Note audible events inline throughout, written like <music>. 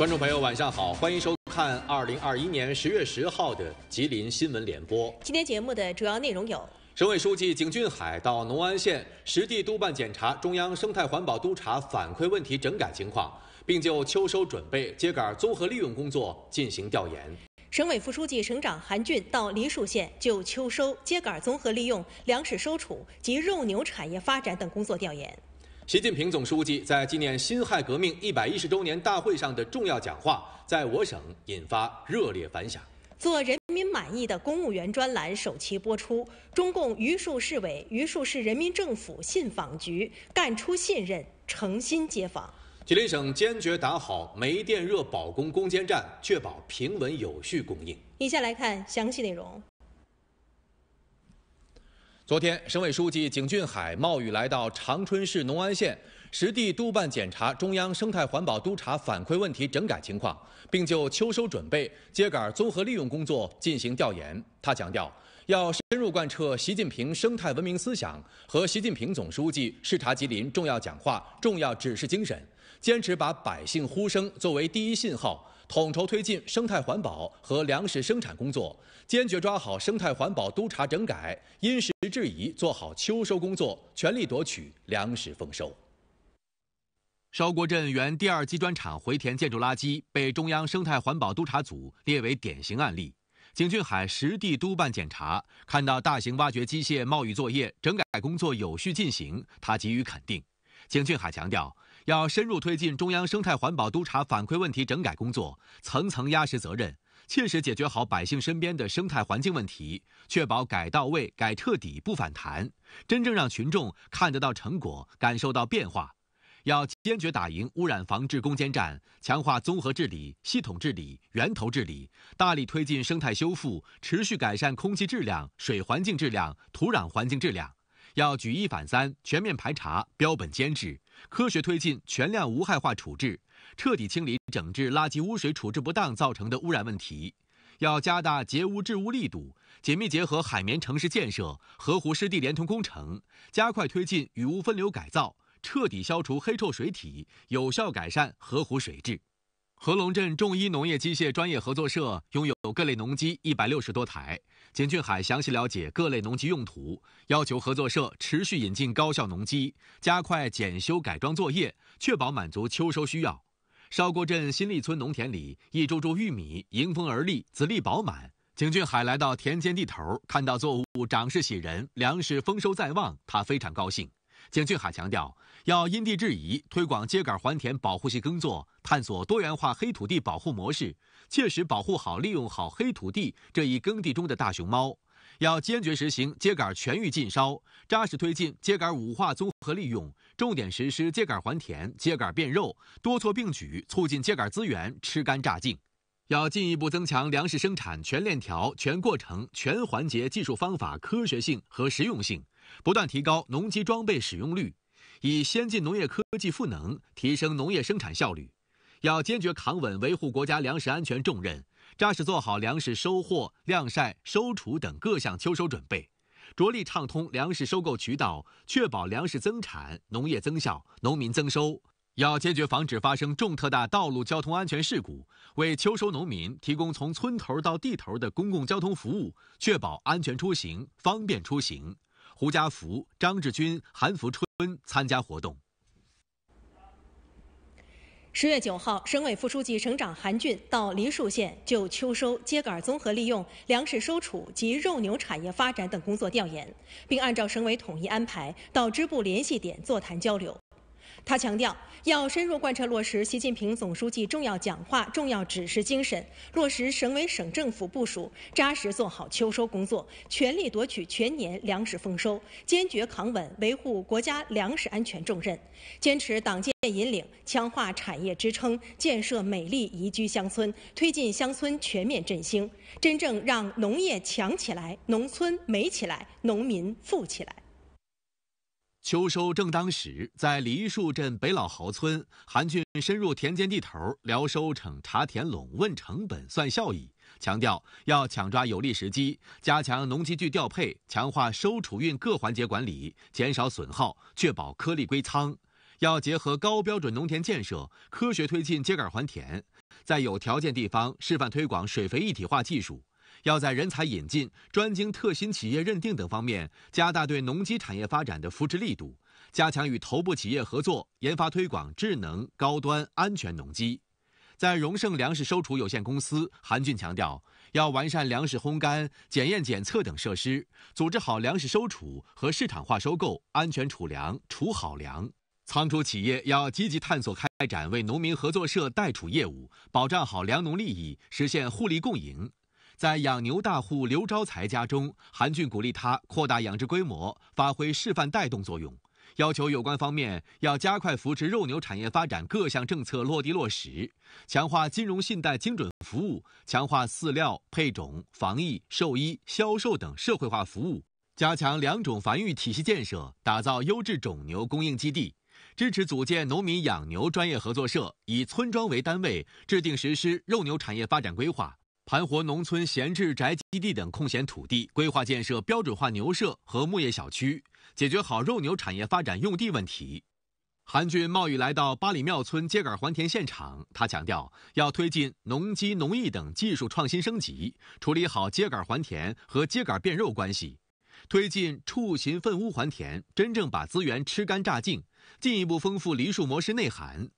观众朋友，晚上好，欢迎收看二零二一年十月十号的吉林新闻联播。今天节目的主要内容有：省委书记景俊海到农安县实地督办检查中央生态环保督查反馈问题整改情况，并就秋收准备、秸秆综合利用工作进行调研；省委副书记、省长韩俊到梨树县就秋收、秸秆综合利用、粮食收储及肉牛产业发展等工作调研。习近平总书记在纪念辛亥革命一百一十周年大会上的重要讲话，在我省引发热烈反响。做人民满意的公务员专栏首期播出。中共榆树市委、榆树市人民政府信访局干出信任，诚心接访。吉林省坚决打好煤电热保供攻坚战，确保平稳有序供应。以下来看详细内容。昨天，省委书记景俊海冒雨来到长春市农安县，实地督办检查中央生态环保督查反馈问题整改情况，并就秋收准备、秸秆综合利用工作进行调研。他强调，要深入贯彻习近平生态文明思想和习近平总书记视察吉林重要讲话重要指示精神，坚持把百姓呼声作为第一信号。统筹推进生态环保和粮食生产工作，坚决抓好生态环保督查整改，因时制宜做好秋收工作，全力夺取粮食丰收。烧锅镇原第二机砖厂回填建筑垃圾被中央生态环保督查组列为典型案例，景俊海实地督办检查，看到大型挖掘机械冒雨作业，整改工作有序进行，他给予肯定。景俊海强调。要深入推进中央生态环保督查反馈问题整改工作，层层压实责任，切实解决好百姓身边的生态环境问题，确保改到位、改彻底、不反弹，真正让群众看得到成果、感受到变化。要坚决打赢污染防治攻坚战，强化综合治理、系统治理、源头治理，大力推进生态修复，持续改善空气质量、水环境质量、土壤环境质量。要举一反三，全面排查，标本兼治，科学推进全量无害化处置，彻底清理整治垃圾污水处置不当造成的污染问题。要加大截污治污力度，紧密结合海绵城市建设、河湖湿地连通工程，加快推进雨污分流改造，彻底消除黑臭水体，有效改善河湖水质。合隆镇众一农业机械专业合作社拥有各类农机一百六十多台。景俊海详细了解各类农机用途，要求合作社持续引进高效农机，加快检修改装作业，确保满足秋收需要。烧锅镇新立村农田里，一株株玉米迎风而立，籽粒饱满。景俊海来到田间地头，看到作物长势喜人，粮食丰收在望，他非常高兴。景俊海强调，要因地制宜推广秸秆还田保护性耕作，探索多元化黑土地保护模式，切实保护好、利用好黑土地这一耕地中的大熊猫。要坚决实行秸秆全域禁烧，扎实推进秸秆五化综合利用，重点实施秸秆还田、秸秆变肉，多措并举，促进秸秆资源吃干榨净。要进一步增强粮食生产全链条、全过程、全环节技术方法科学性和实用性。不断提高农机装备使用率，以先进农业科技赋能，提升农业生产效率。要坚决扛稳维护国家粮食安全重任，扎实做好粮食收获、晾晒、收储等各项秋收准备，着力畅通粮食收购渠道，确保粮食增产、农业增效、农民增收。要坚决防止发生重特大道路交通安全事故，为秋收农民提供从村头到地头的公共交通服务，确保安全出行、方便出行。胡家福、张志军、韩福春参加活动。十月九号，省委副书记、省长韩俊到梨树县就秋收秸秆综合利用、粮食收储及肉牛产业发展等工作调研，并按照省委统一安排，到支部联系点座谈交流。他强调，要深入贯彻落实习近平总书记重要讲话、重要指示精神，落实省委省政府部署，扎实做好秋收工作，全力夺取全年粮食丰收，坚决扛稳维护国家粮食安全重任。坚持党建引领，强化产业支撑，建设美丽宜居乡村，推进乡村全面振兴，真正让农业强起来，农村美起来，农民富起来。秋收正当时，在梨树镇北老豪村，韩俊深入田间地头聊收成、查田垄、问成本、算效益，强调要抢抓有利时机，加强农机具调配，强化收储运各环节管理，减少损耗，确保颗粒归仓。要结合高标准农田建设，科学推进秸秆还田，在有条件地方示范推广水肥一体化技术。要在人才引进、专精特新企业认定等方面加大对农机产业发展的扶持力度，加强与头部企业合作，研发推广智能、高端、安全农机。在荣盛粮食收储有限公司，韩俊强调，要完善粮食烘干、检验检测等设施，组织好粮食收储和市场化收购，安全储粮、储好粮。仓储企业要积极探索开展为农民合作社代储业务，保障好粮农利益，实现互利共赢。在养牛大户刘招财家中，韩俊鼓励他扩大养殖规模，发挥示范带动作用，要求有关方面要加快扶持肉牛产业发展各项政策落地落实，强化金融信贷精准服务，强化饲料、配种、防疫、兽医、销售等社会化服务，加强良种繁育体系建设，打造优质种牛供应基地，支持组建农民养牛专业合作社，以村庄为单位制定实施肉牛产业发展规划。盘活农村闲置宅基地等空闲土地，规划建设标准化牛舍和牧业小区，解决好肉牛产业发展用地问题。韩俊冒雨来到八里庙村秸秆还田现场，他强调要推进农机、农艺等技术创新升级，处理好秸秆还田和秸秆变肉关系，推进畜禽粪污还田，真正把资源吃干榨净，进一步丰富梨树模式内涵。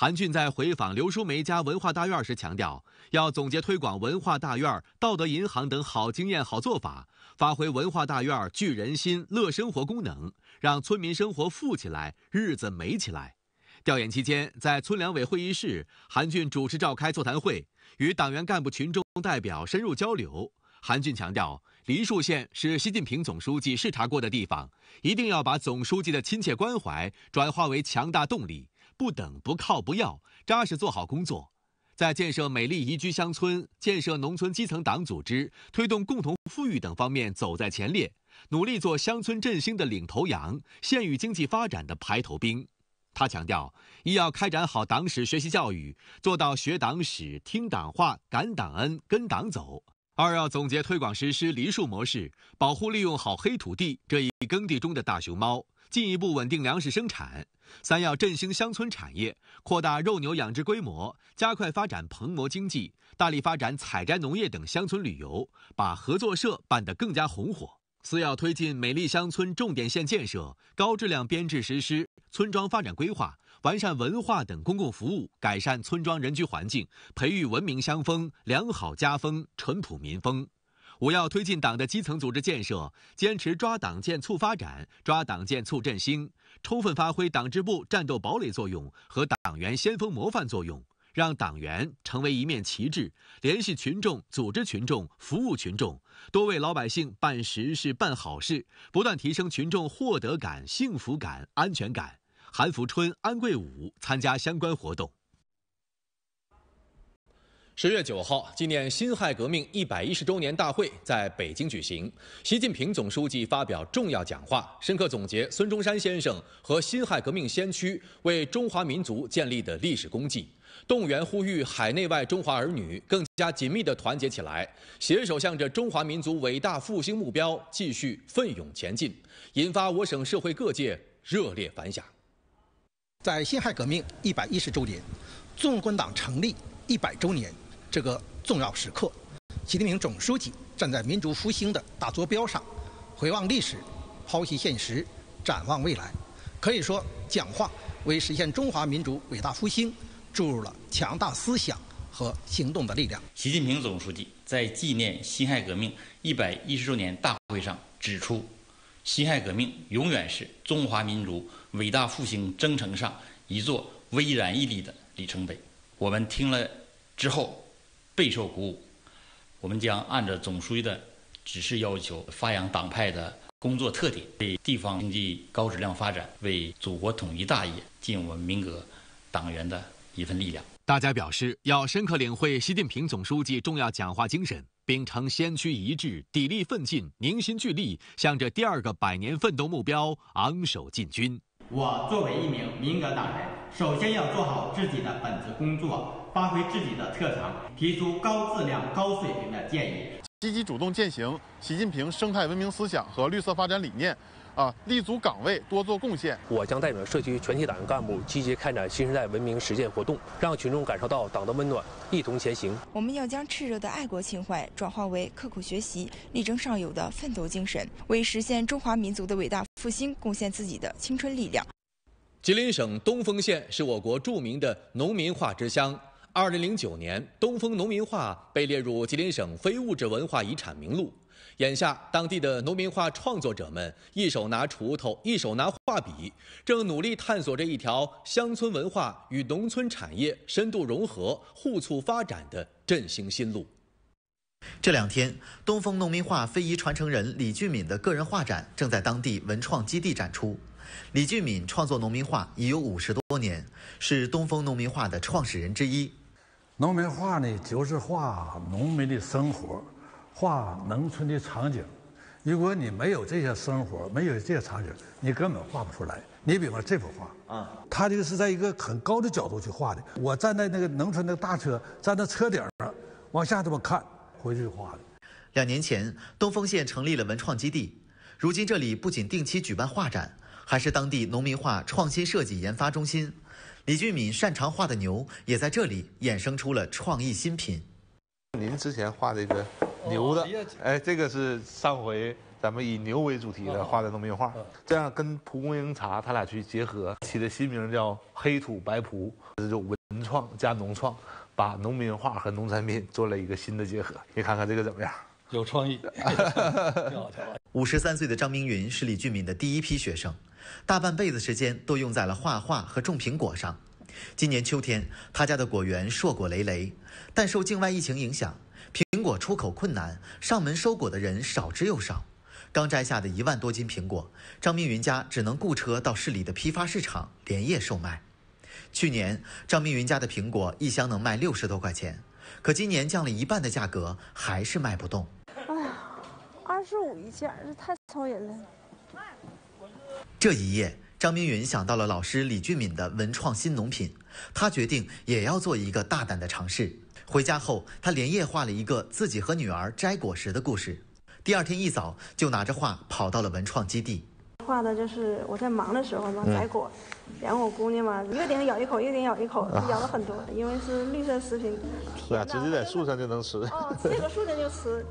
韩俊在回访刘淑梅家文化大院时强调，要总结推广文化大院、道德银行等好经验、好做法，发挥文化大院聚人心、乐生活功能，让村民生活富起来，日子美起来。调研期间，在村两委会议室，韩俊主持召开座谈会，与党员干部、群众代表深入交流。韩俊强调，梨树县是习近平总书记视察过的地方，一定要把总书记的亲切关怀转化为强大动力。不等不靠不要，扎实做好工作，在建设美丽宜居乡村、建设农村基层党组织、推动共同富裕等方面走在前列，努力做乡村振兴的领头羊、县域经济发展的排头兵。他强调，一要开展好党史学习教育，做到学党史、听党话、感党恩、跟党走；二要总结推广实施梨树模式，保护利用好黑土地这一耕地中的大熊猫。进一步稳定粮食生产，三要振兴乡村产业，扩大肉牛养殖规模，加快发展棚膜经济，大力发展采摘农业等乡村旅游，把合作社办得更加红火。四要推进美丽乡村重点县建设，高质量编制实施村庄发展规划，完善文化等公共服务，改善村庄人居环境，培育文明乡风、良好家风、淳朴民风。五要推进党的基层组织建设，坚持抓党建促发展、抓党建促振兴，充分发挥党支部战斗堡垒作用和党员先锋模范作用，让党员成为一面旗帜，联系群众、组织群众、服务群众，多为老百姓办实事、办好事，不断提升群众获得感、幸福感、安全感。韩福春、安贵武参加相关活动。十月九号，纪念辛亥革命一百一十周年大会在北京举行。习近平总书记发表重要讲话，深刻总结孙中山先生和辛亥革命先驱为中华民族建立的历史功绩，动员呼吁海内外中华儿女更加紧密地团结起来，携手向着中华民族伟大复兴目标继续奋勇前进，引发我省社会各界热烈反响。在辛亥革命一百一十周年、纵观党成立一百周年。这个重要时刻，习近平总书记站在民族复兴的大坐标上，回望历史，剖析现实，展望未来，可以说讲话为实现中华民族伟大复兴注入了强大思想和行动的力量。习近平总书记在纪念辛亥革命一百一十周年大会上指出，辛亥革命永远是中华民族伟大复兴征程上一座巍然屹立的里程碑。我们听了之后。备受鼓舞，我们将按照总书记的指示要求，发扬党派的工作特点，为地方经济高质量发展，为祖国统一大业尽我们民革党员的一份力量。大家表示，要深刻领会习近平总书记重要讲话精神，秉承先驱遗志，砥砺奋进，凝心聚力，向着第二个百年奋斗目标昂首进军。我作为一名民革党员。首先要做好自己的本职工作，发挥自己的特长，提出高质量、高水平的建议，积极主动践行习近平生态文明思想和绿色发展理念，啊，立足岗位多做贡献。我将代表社区全体党员干部积极开展新时代文明实践活动，让群众感受到党的温暖，一同前行。我们要将炽热的爱国情怀转化为刻苦学习、力争上游的奋斗精神，为实现中华民族的伟大复兴贡献自己的青春力量。吉林省东丰县是我国著名的农民画之乡。2009年，东丰农民画被列入吉林省非物质文化遗产名录。眼下，当地的农民画创作者们一手拿锄头，一手拿画笔，正努力探索着一条乡村文化与农村产业深度融合、互促发展的振兴新路。这两天，东丰农民画非遗传承人李俊敏的个人画展正在当地文创基地展出。李俊敏创作农民画已有五十多年，是东风农民画的创始人之一。农民画呢，就是画农民的生活，画农村的场景。如果你没有这些生活，没有这些场景，你根本画不出来。你比方这幅画啊，它这个是在一个很高的角度去画的。我站在那个农村的大车，站在车顶上往下这么看回去画。的。两年前，东风县成立了文创基地，如今这里不仅定期举办画展。还是当地农民画创新设计研发中心，李俊敏擅长画的牛也在这里衍生出了创意新品。您之前画这个牛的，哎，这个是上回咱们以牛为主题的画的农民画，这样跟蒲公英茶它俩去结合，起的新名叫“黑土白蒲”，这就文创加农创，把农民画和农产品做了一个新的结合。你看看这个怎么样？有创意，<laughs> <laughs> 挺好挺好。五十三岁的张明云是李俊敏的第一批学生。大半辈子时间都用在了画画和种苹果上。今年秋天，他家的果园硕果累累，但受境外疫情影响，苹果出口困难，上门收果的人少之又少。刚摘下的一万多斤苹果，张明云家只能雇车到市里的批发市场连夜售卖。去年，张明云家的苹果一箱能卖六十多块钱，可今年降了一半的价格，还是卖不动。哎呀，二十五一件，这太超人了。这一夜，张明云想到了老师李俊敏的文创新农品，他决定也要做一个大胆的尝试。回家后，他连夜画了一个自己和女儿摘果实的故事，第二天一早就拿着画跑到了文创基地。画的就是我在忙的时候嘛，摘果，然后我姑娘嘛，一个点咬一口，一个点咬一口，咬了很多，因为是绿色食品。是啊，直接在树上就能吃。哦，这个树上就吃。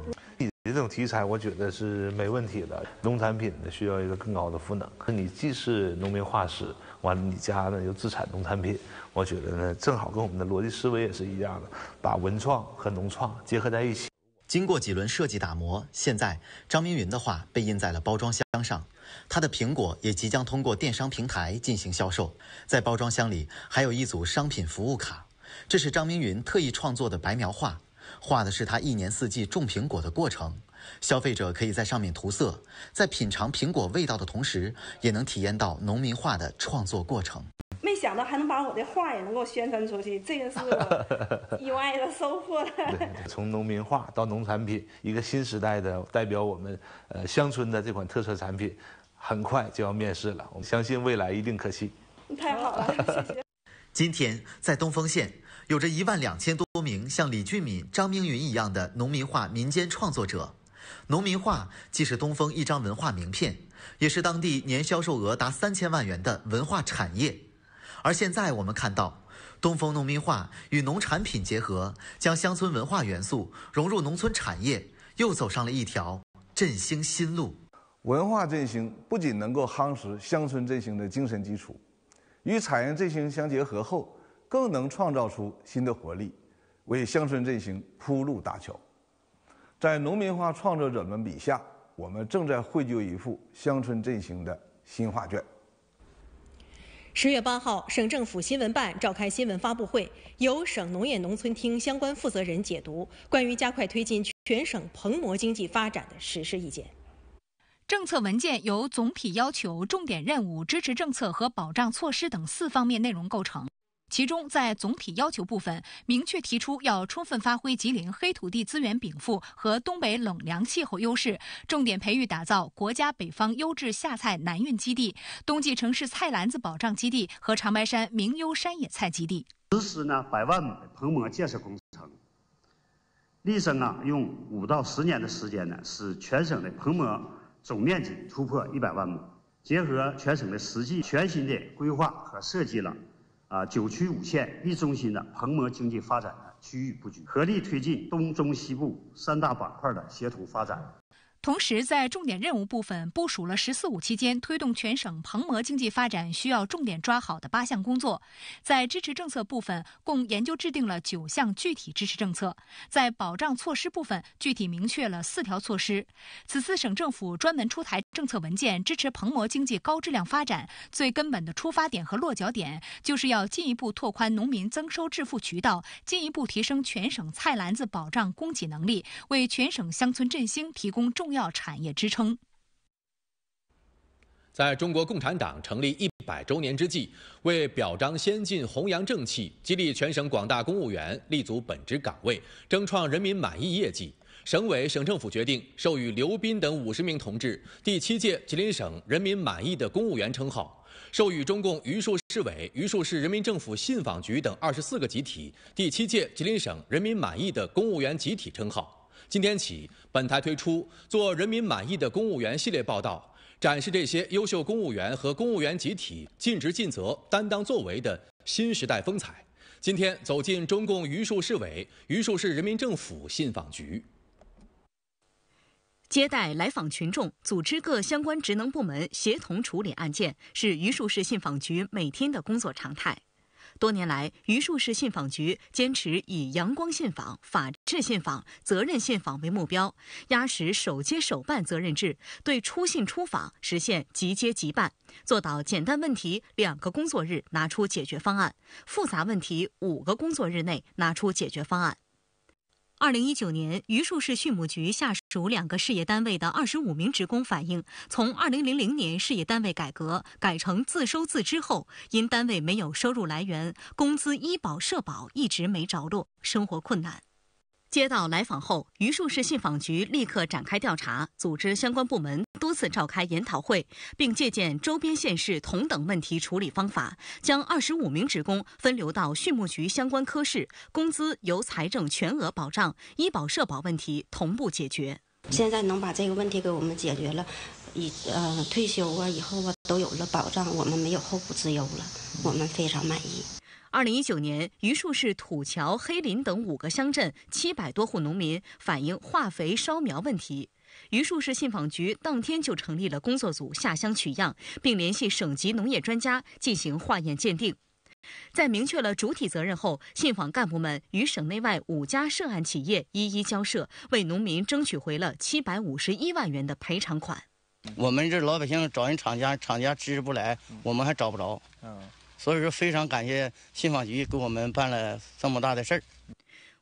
这种题材我觉得是没问题的，农产品呢需要一个更高的赋能。你既是农民画师，完了你家呢又自产农产品，我觉得呢正好跟我们的逻辑思维也是一样的，把文创和农创结合在一起。经过几轮设计打磨，现在张明云的画被印在了包装箱上，他的苹果也即将通过电商平台进行销售。在包装箱里还有一组商品服务卡，这是张明云特意创作的白描画。画的是他一年四季种苹果的过程，消费者可以在上面涂色，在品尝苹果味道的同时，也能体验到农民画的创作过程。没想到还能把我的画也能够宣传出去，这个是 <laughs> 意外的收获了。从农民画到农产品，一个新时代的代表，我们呃乡村的这款特色产品，很快就要面世了。我们相信未来一定可期。太好了，谢谢。今天在东丰县。有着一万两千多名像李俊敏、张明云一样的农民画民间创作者，农民画既是东风一张文化名片，也是当地年销售额达三千万元的文化产业。而现在我们看到，东风农民画与农产品结合，将乡村文化元素融入农村产业，又走上了一条振兴新路。文化振兴不仅能够夯实乡村振兴的精神基础，与产业振兴相结合后。更能创造出新的活力，为乡村振兴铺路搭桥。在农民画创作者们笔下，我们正在绘就一幅乡村振兴的新画卷。十月八号，省政府新闻办召开新闻发布会，由省农业农村厅相关负责人解读《关于加快推进全省棚膜经济发展的实施意见》。政策文件由总体要求、重点任务、支持政策和保障措施等四方面内容构成。其中，在总体要求部分明确提出，要充分发挥吉林黑土地资源禀赋和东北冷凉气候优势，重点培育打造国家北方优质夏菜南运基地、冬季城市菜篮子保障基地和长白山名优山野菜基地。实施呢百万亩棚膜建设工程，力争啊用五到十年的时间呢，使全省的棚膜总面积突破一百万亩，结合全省的实际，全新的规划和设计了。啊，九区五县一中心的棚膜经济发展的区域布局，合力推进东中西部三大板块的协同发展。同时，在重点任务部分部署了“十四五”期间推动全省棚膜经济发展需要重点抓好的八项工作。在支持政策部分，共研究制定了九项具体支持政策。在保障措施部分，具体明确了四条措施。此次省政府专门出台。政策文件支持蓬勃经济高质量发展，最根本的出发点和落脚点，就是要进一步拓宽农民增收致富渠道，进一步提升全省菜篮子保障供给能力，为全省乡村振兴提供重要产业支撑。在中国共产党成立一百周年之际，为表彰先进、弘扬正气，激励全省广大公务员立足本职岗位，争创人民满意业绩。省委、省政府决定授予刘斌等五十名同志第七届吉林省人民满意的公务员称号，授予中共榆树市委、榆树市人民政府信访局等二十四个集体第七届吉林省人民满意的公务员集体称号。今天起，本台推出“做人民满意的公务员”系列报道，展示这些优秀公务员和公务员集体尽职尽责、担当作为的新时代风采。今天走进中共榆树市委、榆树市人民政府信访局。接待来访群众，组织各相关职能部门协同处理案件，是榆树市信访局每天的工作常态。多年来，榆树市信访局坚持以阳光信访、法治信访、责任信访为目标，压实首接首办责任制，对出信出访实现即接即办，做到简单问题两个工作日拿出解决方案，复杂问题五个工作日内拿出解决方案。二零一九年，榆树市畜牧局下属两个事业单位的二十五名职工反映，从二零零零年事业单位改革改成自收自支后，因单位没有收入来源，工资、医保、社保一直没着落，生活困难。接到来访后，榆树市信访局立刻展开调查，组织相关部门多次召开研讨会，并借鉴周边县市同等问题处理方法，将二十五名职工分流到畜牧局相关科室，工资由财政全额保障，医保社保问题同步解决。现在能把这个问题给我们解决了，以呃退休啊，以后啊都有了保障，我们没有后顾之忧了，我们非常满意。二零一九年，榆树市土桥、黑林等五个乡镇七百多户农民反映化肥烧苗问题，榆树市信访局当天就成立了工作组下乡取样，并联系省级农业专家进行化验鉴定。在明确了主体责任后，信访干部们与省内外五家涉案企业一一交涉，为农民争取回了七百五十一万元的赔偿款。我们这老百姓找人厂家，厂家支持不来，我们还找不着。嗯。所以说，非常感谢信访局给我们办了这么大的事儿。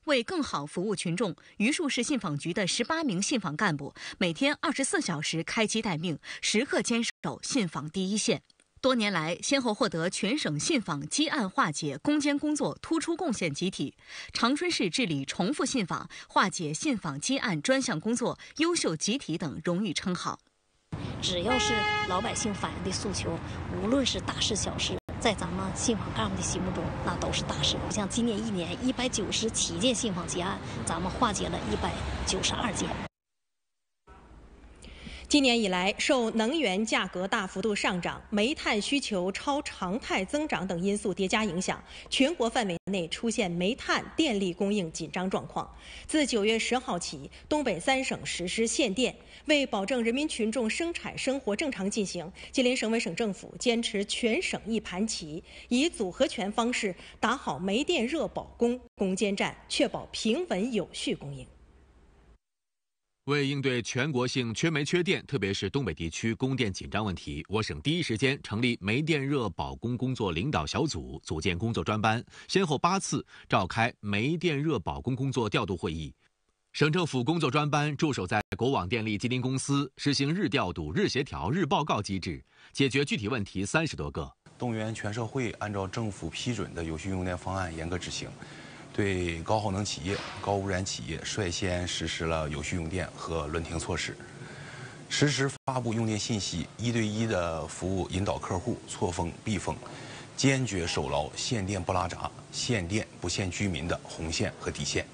为更好服务群众，榆树市信访局的十八名信访干部每天二十四小时开机待命，时刻坚守信访第一线。多年来，先后获得全省信访积案化解攻坚工作突出贡献集体、长春市治理重复信访、化解信访积案专项工作优秀集体等荣誉称号。只要是老百姓反映的诉求，无论是大事小事。在咱们信访干部的心目中，那都是大事。像今年一年一百九十七件信访积案，咱们化解了一百九十二件。今年以来，受能源价格大幅度上涨、煤炭需求超常态增长等因素叠加影响，全国范围内出现煤炭电力供应紧张状况。自九月十号起，东北三省实施限电。为保证人民群众生产生活正常进行，吉林省委省政府坚持全省一盘棋，以组合拳方式打好煤电热保供攻坚战，确保平稳有序供应。为应对全国性缺煤缺电，特别是东北地区供电紧张问题，我省第一时间成立煤电热保供工作领导小组，组建工作专班，先后八次召开煤电热保供工作调度会议。省政府工作专班驻守在国网电力吉林公司，实行日调度、日协调、日报告机制，解决具体问题三十多个，动员全社会按照政府批准的有序用电方案严格执行。对高耗能企业、高污染企业，率先实施了有序用电和轮停措施，实时发布用电信息，一对一的服务引导客户错峰避峰，坚决守牢限电不拉闸、限电不限居民的红线和底线。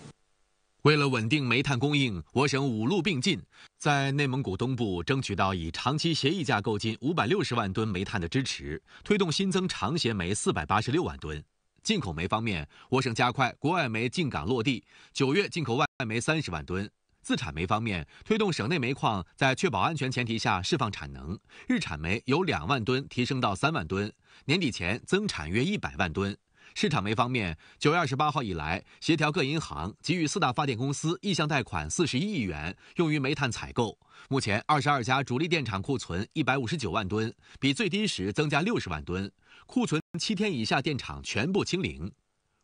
为了稳定煤炭供应，我省五路并进，在内蒙古东部争取到以长期协议价购进五百六十万吨煤炭的支持，推动新增长协煤四百八十六万吨。进口煤方面，我省加快国外煤进港落地。九月进口外煤三十万吨。自产煤方面，推动省内煤矿在确保安全前提下释放产能，日产煤由两万吨提升到三万吨，年底前增产约一百万吨。市场煤方面，九月二十八号以来，协调各银行给予四大发电公司意向贷款四十一亿元，用于煤炭采购。目前，二十二家主力电厂库存一百五十九万吨，比最低时增加六十万吨。库存七天以下电厂全部清零。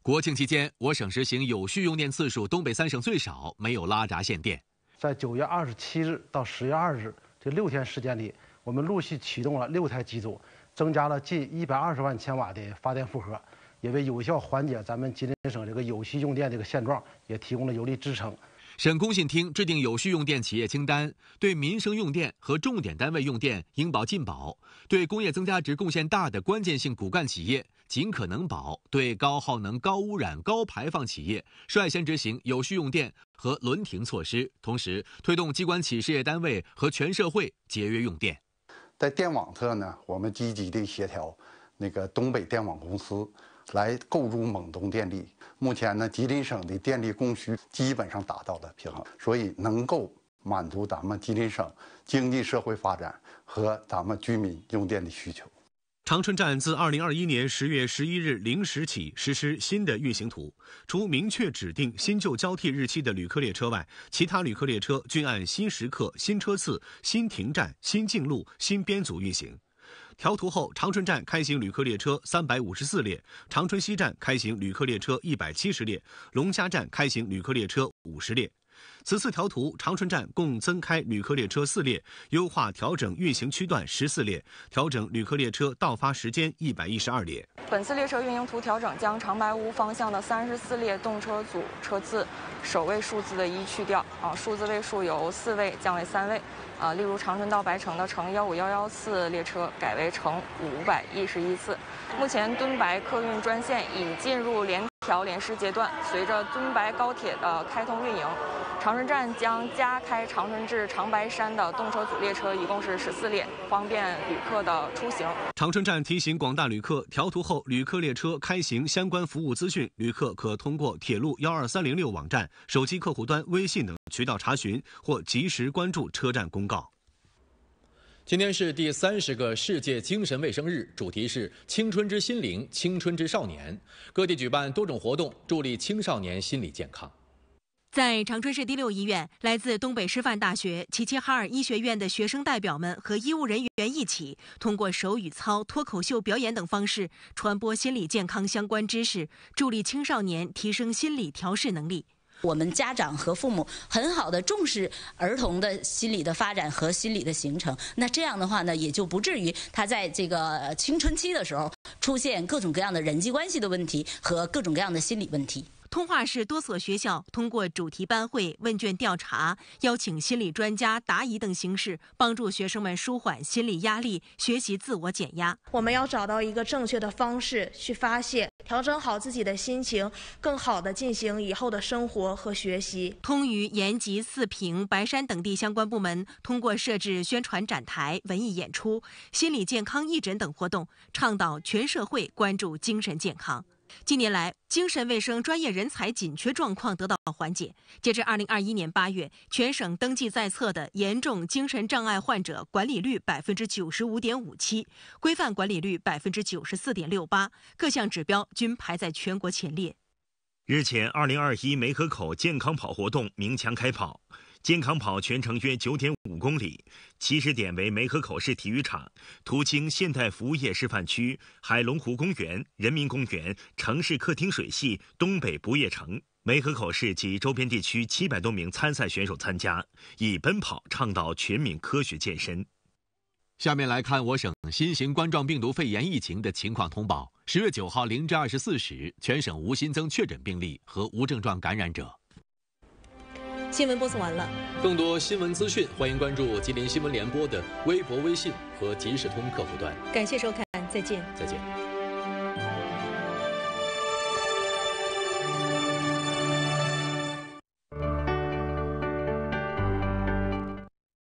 国庆期间，我省实行有序用电次数，东北三省最少，没有拉闸限电。在九月二十七日到十月二日这六天时间里，我们陆续启动了六台机组，增加了近一百二十万千瓦的发电负荷，也为有效缓解咱们吉林省这个有序用电这个现状，也提供了有力支撑。省工信厅制定有序用电企业清单，对民生用电和重点单位用电应保尽保；对工业增加值贡献大的关键性骨干企业尽可能保；对高耗能、高污染、高排放企业率先执行有序用电和轮停措施，同时推动机关企事业单位和全社会节约用电。在电网侧呢，我们积极地协调那个东北电网公司。来构筑蒙东电力。目前呢，吉林省的电力供需基本上达到了平衡，所以能够满足咱们吉林省经济社会发展和咱们居民用电的需求。长春站自2021年10月11日零时起实施新的运行图，除明确指定新旧交替日期的旅客列车外，其他旅客列车均按新时刻、新车次、新停站、新进路、新编组运行。调图后，长春站开行旅客列车三百五十四列，长春西站开行旅客列车一百七十列，龙嘉站开行旅客列车五十列。此次调图，长春站共增开旅客列车四列，优化调整运行区段十四列，调整旅客列车到发时间一百一十二列。本次列车运营图调整，将长白屋方向的三十四列动车组车次，首位数字的一去掉，啊，数字位数由四位降为三位。呃，例如长春到白城的乘幺五幺幺次列车，改为乘五百一十一次。目前，敦白客运专线已进入联调联试阶段。随着敦白高铁的开通运营，长春站将加开长春至长白山的动车组列车，一共是十四列，方便旅客的出行。长春站提醒广大旅客，调图后旅客列车开行相关服务资讯，旅客可通过铁路幺二三零六网站、手机客户端、微信等渠道查询，或及时关注车站公告。今天是第三十个世界精神卫生日，主题是“青春之心灵，青春之少年”。各地举办多种活动，助力青少年心理健康。在长春市第六医院，来自东北师范大学齐齐哈尔医学院的学生代表们和医务人员一起，通过手语操、脱口秀表演等方式，传播心理健康相关知识，助力青少年提升心理调试能力。我们家长和父母很好的重视儿童的心理的发展和心理的形成，那这样的话呢，也就不至于他在这个青春期的时候出现各种各样的人际关系的问题和各种各样的心理问题。通化市多所学校通过主题班会、问卷调查、邀请心理专家答疑等形式，帮助学生们舒缓心理压力，学习自我减压。我们要找到一个正确的方式去发泄，调整好自己的心情，更好地进行以后的生活和学习。通榆、延吉、四平、白山等地相关部门通过设置宣传展台、文艺演出、心理健康义诊等活动，倡导全社会关注精神健康。近年来，精神卫生专业人才紧缺状况得到缓解。截至2021年8月，全省登记在册的严重精神障碍患者管理率95.57%，规范管理率94.68%，各项指标均排在全国前列。日前，2021梅河口健康跑活动鸣枪开跑。健康跑全程约九点五公里，起始点为梅河口市体育场，途经现代服务业示范区、海龙湖公园、人民公园、城市客厅水系、东北不夜城。梅河口市及周边地区七百多名参赛选手参加，以奔跑倡导全民科学健身。下面来看我省新型冠状病毒肺炎疫情的情况通报：十月九号零至二十四时，全省无新增确诊病例和无症状感染者。新闻播送完了。更多新闻资讯，欢迎关注吉林新闻联播的微博、微信和即时通客户端。感谢收看，再见。再见。